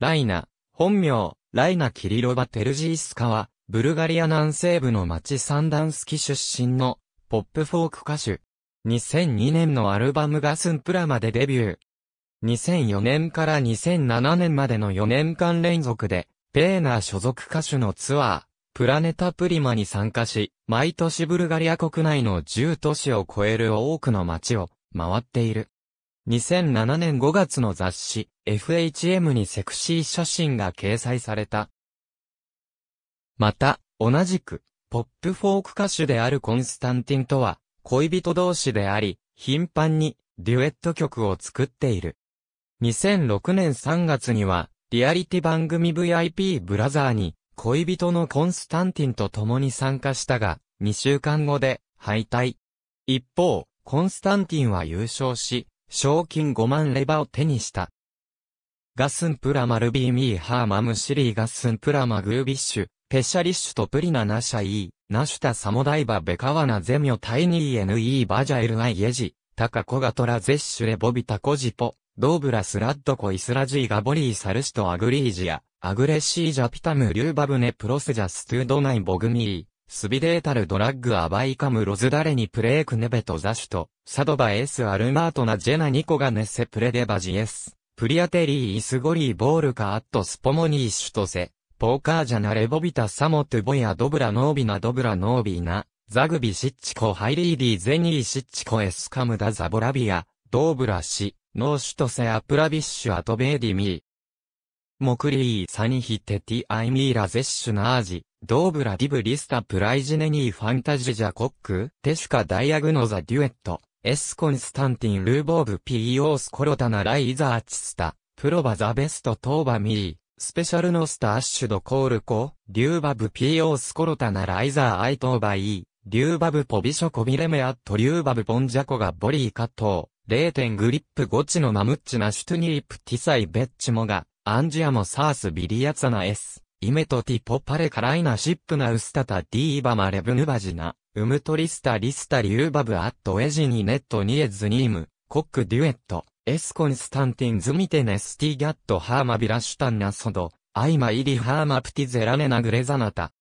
ライナ、本名、ライナ・キリロバ・テルジースカは、ブルガリア南西部の町サンダンスキ出身の、ポップフォーク歌手。2002年のアルバムガスンプラまでデビュー。2004年から2007年までの4年間連続で、ペーナー所属歌手のツアー、プラネタプリマに参加し、毎年ブルガリア国内の10都市を超える多くの街を回っている。2007年5月の雑誌 FHM にセクシー写真が掲載された。また、同じく、ポップフォーク歌手であるコンスタンティンとは、恋人同士であり、頻繁にデュエット曲を作っている。2006年3月には、リアリティ番組 VIP ブラザーに、恋人のコンスタンティンと共に参加したが、2週間後で敗退。一方、コンスタンティンは優勝し、賞金5万レバを手にした。ガスンプラマルビーミーハーマムシリーガスンプラマグービッシュ、ペシャリッシュとプリナナシャイー、ナシュタサモダイバベカワナゼミョタイニーエヌイーバジャエルアイエジ、タカコガトラゼッシュレボビタコジポ、ドーブラスラッドコイスラジーガボリーサルシトアグリージア、アグレッシージャピタムリューバブネプロスジャストゥードナイボグミー。スビデータルドラッグアバイカムロズダレニプレークネベトザシュト、サドバエスアルマートナジェナニコガネセプレデバジエス、プリアテリーイスゴリーボールカアットスポモニーシュトセ、ポーカージャナレボビタサモトゥボヤドブラノービナドブラノービナ、ザグビシッチコハイリーディゼニーシッチコエスカムダザボラビア、ドーブラシ、ノーシュトセアプラビッシュアトベーディミー。モクリーサニヒテティアイミーラゼッシュナージ。ドーブラディブリスタプライジネニーファンタジジャコックテシカダイアグノザデュエットエスコンスタンティンルーボーブーオースコロタナライザーチスタプロバザベストトーバミースペシャルノスタアッシュドコールコリューバブピーオースコロタナライザーアイトーバイーリューバブポビショコビレメアットリューバブポンジャコがボリーカットー、0. グリップゴチのマムッチナシュトゥニープティサイベッチモが、アンジアモサースビリヤツナエス、イメトティポパレカライナシップナウスタタディーバマレブヌバジナ、ウムトリスタリスタリューバブアットエジニネットニエズニーム、コックデュエット、エスコンスタンティンズミテネスティギャットハーマビラシュタンナソド、アイマイリハーマプティゼラネナグレザナタ。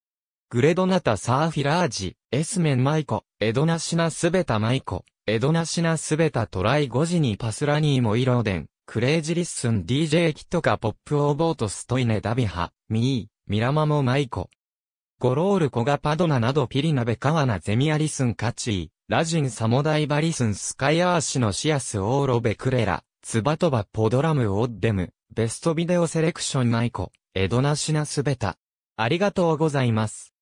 グレドナタサーフィラージ、エスメンマイコ、エドナシナスベタマイコ、エドナシナスベタトライゴジニパスラニーモイローデン、クレイジリッスン DJ キットカポップオーボートストイネダビハ、ミー、ミラマモマイコ。ゴロールコガパドナなどピリナベカワナゼミアリスンカチー、ラジンサモダイバリスンスカイアーシのシアスオーロベクレラ、ツバトバポドラムオッデム、ベストビデオセレクションマイコ、エドナシナスベタ。ありがとうございます。